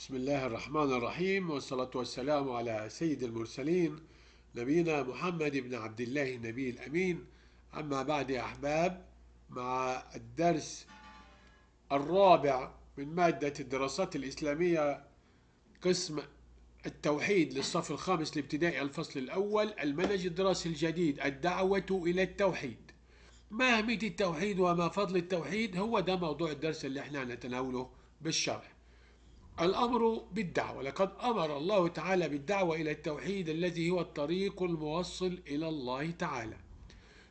بسم الله الرحمن الرحيم والصلاة والسلام على سيد المرسلين نبينا محمد بن عبد الله النبي الأمين أما بعد يا أحباب مع الدرس الرابع من مادة الدراسات الإسلامية قسم التوحيد للصف الخامس الابتدائي الفصل الأول المنهج الدراسي الجديد الدعوة إلى التوحيد ما أهمية التوحيد وما فضل التوحيد هو ده موضوع الدرس اللي احنا هنتناوله بالشرح الأمر بالدعوة لقد أمر الله تعالى بالدعوة إلى التوحيد الذي هو الطريق الموصل إلى الله تعالى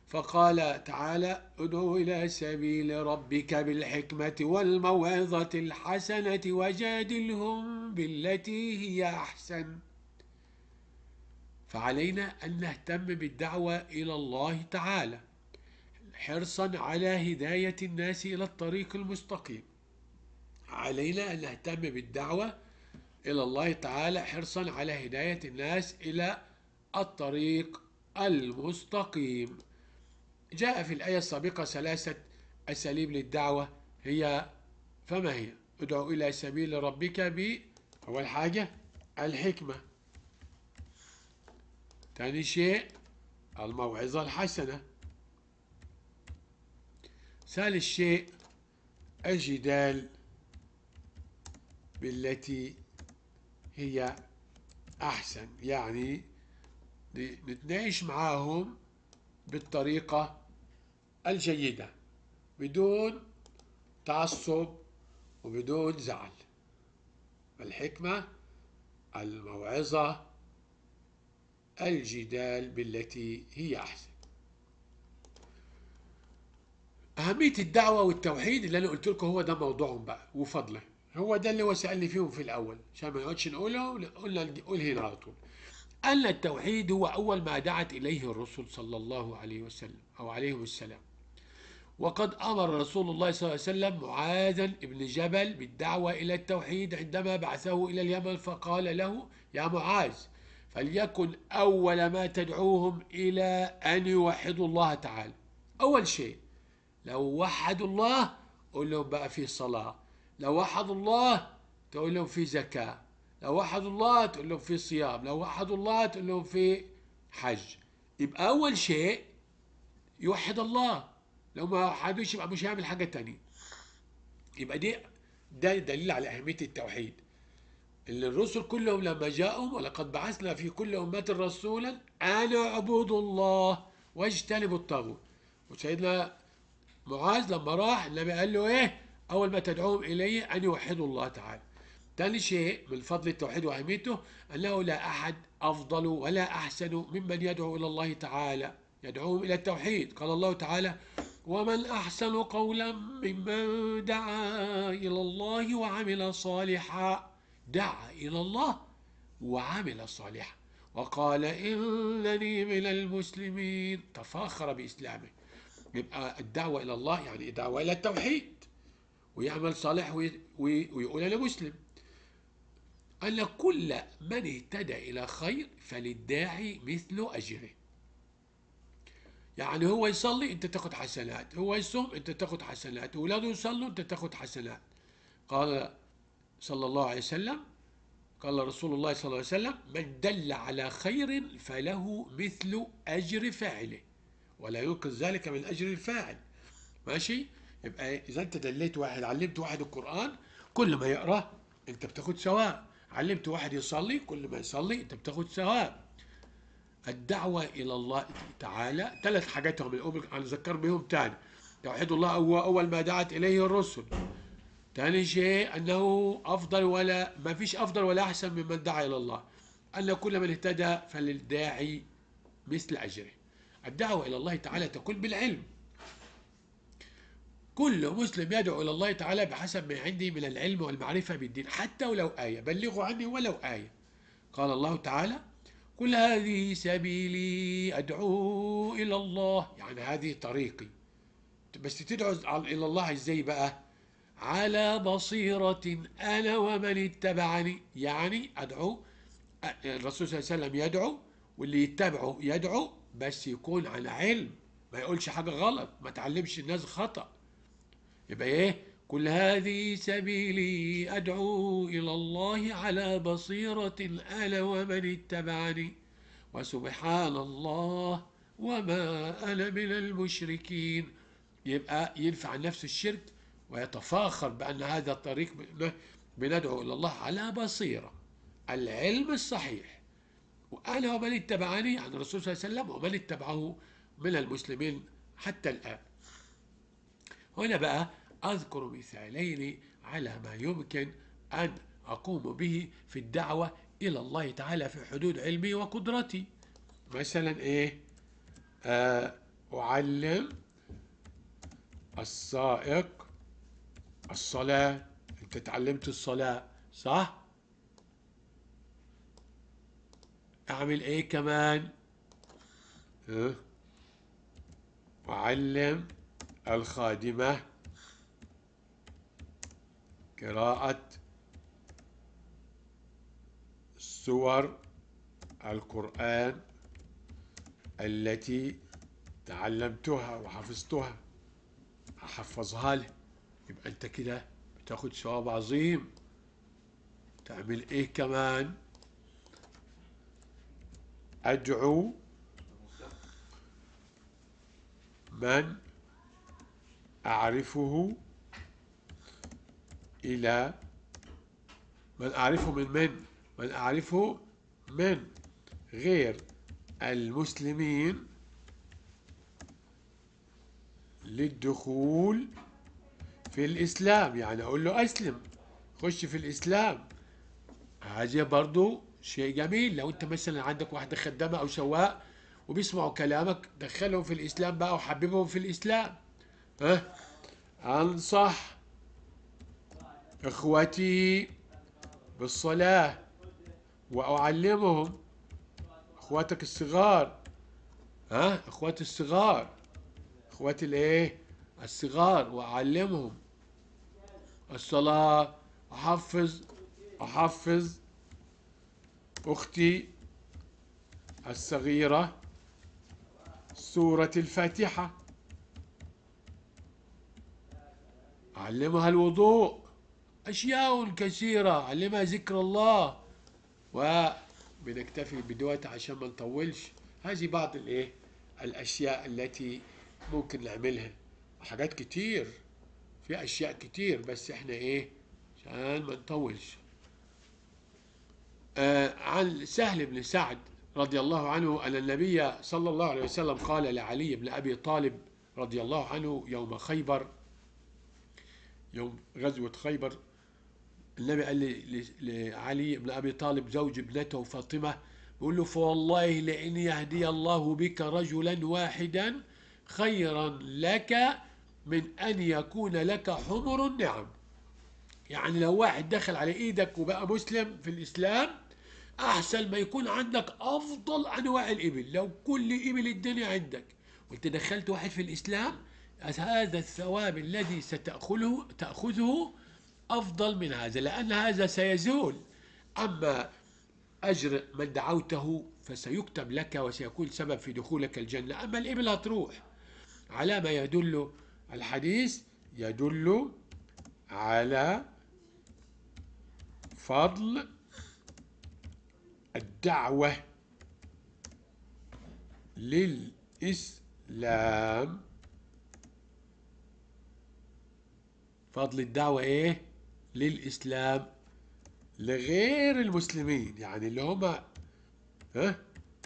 فقال تعالى ادعو إلى سبيل ربك بالحكمة والموعظة الحسنة وجادلهم بالتي هي أحسن فعلينا أن نهتم بالدعوة إلى الله تعالى حرصا على هداية الناس إلى الطريق المستقيم علينا أن نهتم بالدعوة إلى الله تعالى حرصا على هداية الناس إلى الطريق المستقيم جاء في الآية السابقة ثلاثة أساليب للدعوة هي فما هي؟ ادع إلى سبيل ربك ب أول حاجة الحكمة ثاني شيء الموعظة الحسنة ثالث شيء الجدال بالتي هي أحسن يعني نتناقش معاهم بالطريقة الجيدة بدون تعصب وبدون زعل الحكمة الموعظة الجدال بالتي هي أحسن أهمية الدعوة والتوحيد اللي أنا قلت لكم هو ده موضوعهم بقى وفضله هو ده اللي هو سألني فيه في الأول عشان ما نقعدش نقوله قلنا قوله هنا على طول أن التوحيد هو أول ما دعت إليه الرسل صلى الله عليه وسلم أو عليهم السلام وقد أمر رسول الله صلى الله عليه وسلم معاذا ابن جبل بالدعوة إلى التوحيد عندما بعثه إلى اليمن فقال له يا معاذ فليكن أول ما تدعوهم إلى أن يوحدوا الله تعالى أول شيء لو وحدوا الله قول لهم بقى في صلاة لو وحدوا الله تقول لهم في زكاة لو وحدوا الله تقول لهم في صيام لو وحدوا الله تقول لهم في حج يبقى أول شيء يوحد الله لو ما وحدوش يبقى مش هيعمل حاجة تانية يبقى دي ده دليل على أهمية التوحيد اللي الرسل كلهم لما جاءهم ولقد بعثنا في كل أمة رسولا أن اعبدوا الله واجتنبوا الطاغوت وسيدنا معاذ لما راح النبي قال له إيه أول ما تدعوهم إليه أن يوحدوا الله تعالى ثاني شيء من فضل التوحيد وأهميته أنه لا أحد أفضل ولا أحسن ممن يدعو إلى الله تعالى يدعوهم إلى التوحيد قال الله تعالى ومن أحسن قولا ممن دعا إلى الله وعمل صالحا دعا إلى الله وعمل صالحا وقال إنني من المسلمين تفاخر بإسلامه يبقى الدعوة إلى الله يعني دعوة إلى التوحيد ويعمل صالح ويقول أنا مسلم قال كل من اهتدى إلى خير فللداعي مثل أجره يعني هو يصلي أنت تاخذ حسنات هو يصوم أنت تاخذ حسنات أولاده يصلوا أنت تاخذ حسنات قال صلى الله عليه وسلم قال رسول الله صلى الله عليه وسلم من دل على خير فله مثل أجر فاعله ولا ينقص ذلك من أجر الفاعل ماشي يبقى اذا انت دليت واحد علمت واحد القران كل ما يقراه انت بتاخد ثواب علمت واحد يصلي كل ما يصلي انت بتاخد ثواب الدعوة إلى الله تعالى ثلاث حاجات هم الأول هنذكر بهم تاني توحيد الله هو أول ما دعت إليه الرسل تاني شيء أنه أفضل ولا ما فيش أفضل ولا أحسن ممن دعا إلى الله أن كل من اهتدى فللداعي مثل أجره الدعوة إلى الله تعالى تكون بالعلم كل مسلم يدعو إلى الله تعالى بحسب ما عندي من العلم والمعرفة بالدين حتى ولو آية بلغوا عني ولو آية قال الله تعالى قل هذه سبيلي أدعو إلى الله يعني هذه طريقي بس تدعو إلى الله إزاي بقى على بصيرة أنا ومن اتبعني يعني أدعو الرسول صلى الله عليه وسلم يدعو واللي يتبعه يدعو بس يكون على علم ما يقولش حاجة غلط ما تعلمش الناس خطأ يبقى ايه كل هذه سبيلي أدعو إلى الله على بصيرة أنا ومن اتبعني وسبحان الله وما أنا من المشركين يبقى ينفع نفسه الشرك ويتفاخر بأن هذا الطريق بندعو إلى الله على بصيرة العلم الصحيح وأنا ومن اتبعني عن يعني الرسول صلى الله عليه وسلم ومن اتبعه من المسلمين حتى الآن هنا بقى أذكر مثالين على ما يمكن أن أقوم به في الدعوة إلى الله تعالى في حدود علمي وقدرتي مثلا إيه آه أعلم السائق الصلاة أنت تعلمت الصلاة صح؟ أعمل إيه كمان؟ أه؟ أعلم الخادمة قراءة سور القرآن التي تعلمتها وحفظتها أحفظها له يبقى انت كده بتاخد ثواب عظيم تعمل ايه كمان ادعو من اعرفه إلى من أعرفه من من من أعرفه من غير المسلمين للدخول في الإسلام يعني أقول له أسلم خش في الإسلام هذا برضو شيء جميل لو أنت مثلا عندك واحدة خدامة أو شواء وبيسمعوا كلامك دخلهم في الإسلام بقى وحببهم في الإسلام ها أنصح إخوتي بالصلاة وأعلمهم إخواتك الصغار ها إخواتي الصغار إخواتي الإيه الصغار وأعلمهم الصلاة أحفظ أحفظ أختي الصغيرة سورة الفاتحة اعلمها الوضوء أشياء كثيرة علمها ذكر الله وبنكتفي بدوات عشان ما نطولش هذه بعض الايه الأشياء التي ممكن نعملها حاجات كتير في أشياء كتير بس احنا ايه عشان ما نطولش آه عن سهل بن سعد رضي الله عنه أن النبي صلى الله عليه وسلم قال لعلي بن أبي طالب رضي الله عنه يوم خيبر يوم غزوة خيبر النبي قال لعلي بن ابي طالب زوج ابنته فاطمه بيقول له فوالله لان يهدي الله بك رجلا واحدا خيرا لك من ان يكون لك حمر النعم يعني لو واحد دخل على ايدك وبقى مسلم في الاسلام احسن ما يكون عندك افضل انواع الابل لو كل ابل الدنيا عندك وانت دخلت واحد في الاسلام هذا الثواب الذي ستاخذه تاخذه أفضل من هذا لأن هذا سيزول أما أجر من دعوته فسيكتب لك وسيكون سبب في دخولك الجنة أما الإبل هتروح على ما يدل الحديث يدل على فضل الدعوة للإسلام فضل الدعوة إيه؟ للإسلام لغير المسلمين يعني اللي هم ها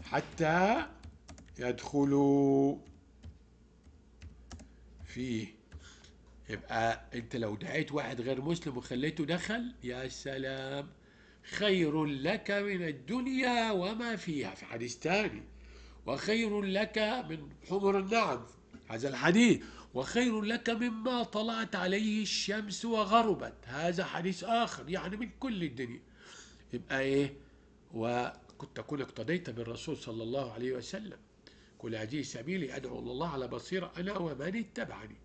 حتى يدخلوا فيه يبقى انت لو دعيت واحد غير مسلم وخليته دخل يا سلام خير لك من الدنيا وما فيها في حديث ثاني وخير لك من حمر النعم هذا الحديث وخير لك مما طلعت عليه الشمس وغربت هذا حديث آخر يعني من كل الدنيا يبقى إيه وكنت أكون اقتديت بالرسول صلى الله عليه وسلم كل هذه سبيلي أدعو الله على بصيرة أنا ومن اتبعني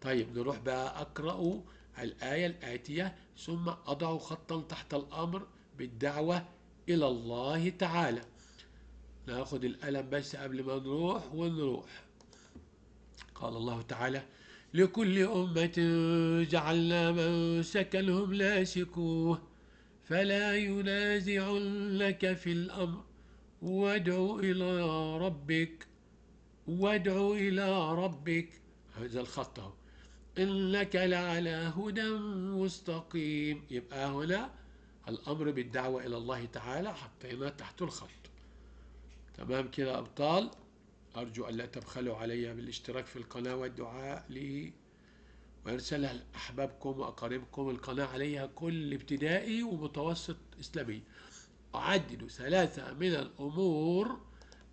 طيب نروح بقى أقرأ الآية الآتية ثم أضع خطا تحت الأمر بالدعوة إلى الله تعالى ناخد القلم بس قبل ما نروح ونروح قال الله تعالى لكل أمة جعلنا من سكنهم لاسكوه فلا ينازعنك في الأمر وادع إلى ربك وادع إلى ربك هذا الخط اهو إنك لعلى هدى مستقيم يبقى هنا الأمر بالدعوة إلى الله تعالى حطينا تحت الخط تمام كده أبطال أرجو ألا تبخلوا علي بالاشتراك في القناة والدعاء لي وأرسلها لأحبابكم وأقاربكم القناة عليها كل ابتدائي ومتوسط إسلامي أعدد ثلاثة من الأمور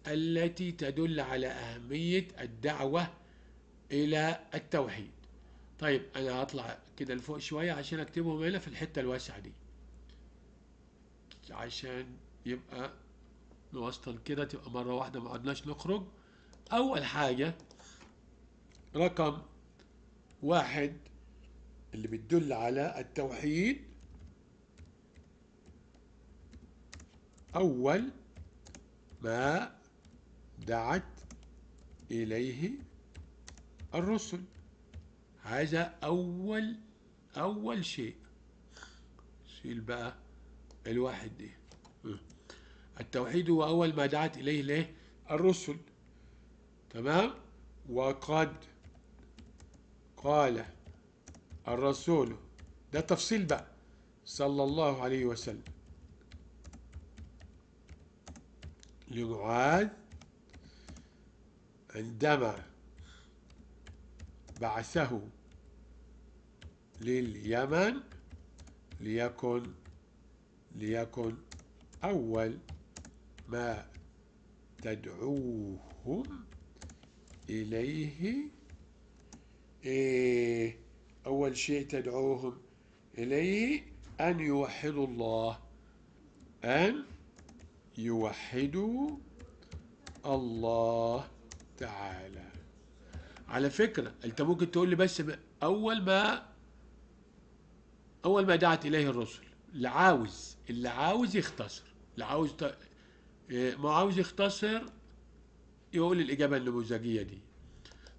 التي تدل على أهمية الدعوة إلى التوحيد طيب أنا هطلع كده لفوق شوية عشان أكتبهم هنا في الحتة الواسعة دي عشان يبقى نوصل كده تبقى مرة واحدة ما عدناش نخرج أول حاجة رقم واحد اللي بتدل على التوحيد أول ما دعت إليه الرسل هذا أول أول شيء شيل بقى الواحد دي التوحيد هو أول ما دعت إليه ليه الرسل تمام وقد قال الرسول ده تفصيل بقى صلى الله عليه وسلم لمعاذ عندما بعثه لليمن ليكن ليكن أول ما تدعوهم إليه إيه أول شيء تدعوهم إليه أن يوحدوا الله أن يوحدوا الله تعالى على فكرة أنت ممكن تقول لي بس أول ما أول ما دعت إليه الرسل اللي عاوز اللي عاوز يختصر اللي عاوز إيه، ما عاوز يختصر يقول الإجابة النموذجية دي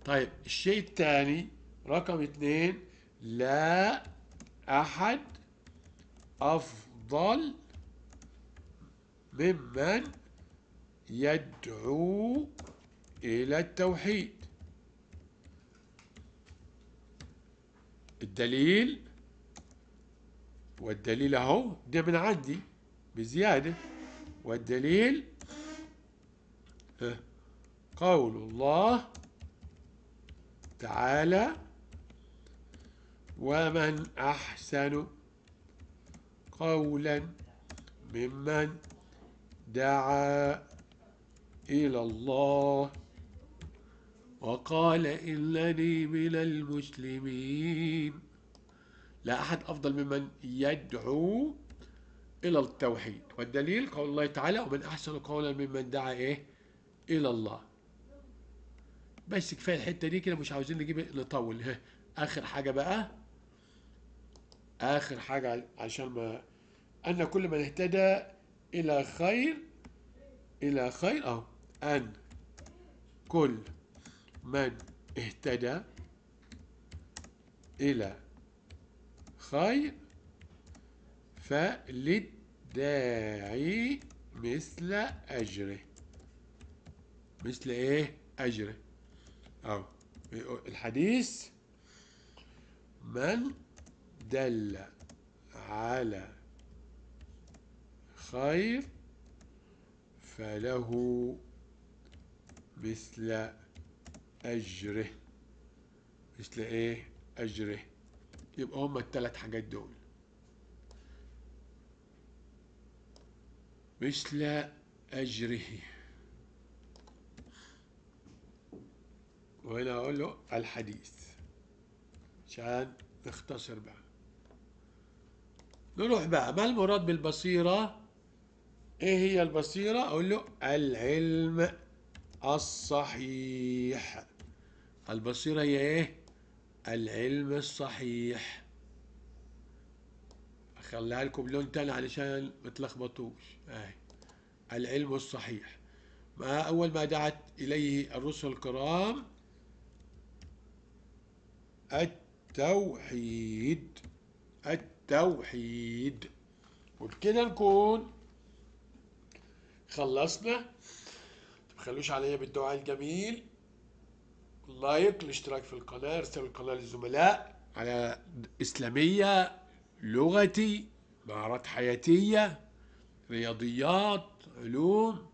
طيب الشيء الثاني رقم اثنين لا أحد أفضل ممن يدعو إلى التوحيد الدليل والدليل أهو ده من عندي بزيادة والدليل أه قول الله تعالى ومن أحسن قولا ممن دعا إلى الله وقال إنني من المسلمين لا أحد أفضل ممن يدعو إلى التوحيد والدليل قول الله تعالى ومن أحسن قولا ممن دعا إيه إلى الله بس كفايه الحته دي كده مش عاوزين نجيب نطول ها اخر حاجه بقى اخر حاجه عشان ما ان كل من اهتدى الى خير الى خير اهو ان كل من اهتدى الى خير فللداعي مثل اجره مثل ايه اجره أو الحديث من دل على خير فله مثل أجره مثل إيه أجره يبقى هما التلات حاجات دول مثل أجره وهنا أقول له الحديث عشان نختصر بقى نروح بقى ما المراد بالبصيرة ايه هي البصيرة اقول له العلم الصحيح البصيرة هي ايه العلم الصحيح اخليها لكم لون تاني علشان ما تلخبطوش العلم الصحيح ما اول ما دعت اليه الرسل الكرام التوحيد التوحيد وبكده نكون خلصنا تبخلوش عليا بالدعاء الجميل لايك الاشتراك في القناة ارسلوا القناة للزملاء على إسلامية لغتي مهارات حياتية رياضيات علوم